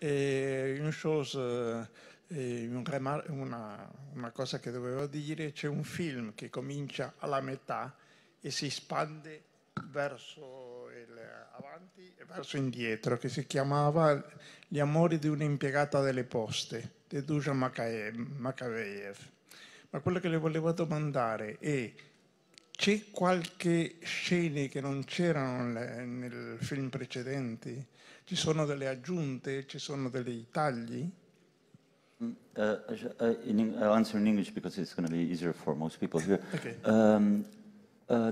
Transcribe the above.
E in shows, eh, una, una cosa che dovevo dire, c'è un film che comincia alla metà e si espande verso avanti e verso indietro, che si chiamava Gli amori di un'impiegata delle poste, di Dusan Makaev. Ma quello che le volevo domandare è c'è qualche scena che non c'erano nel film precedenti? Ci sono delle aggiunte, ci sono dei tagli? Mm, uh, uh, in, I'll uh, answer in English because it's going to be easier for most people here. Okay. Um, uh,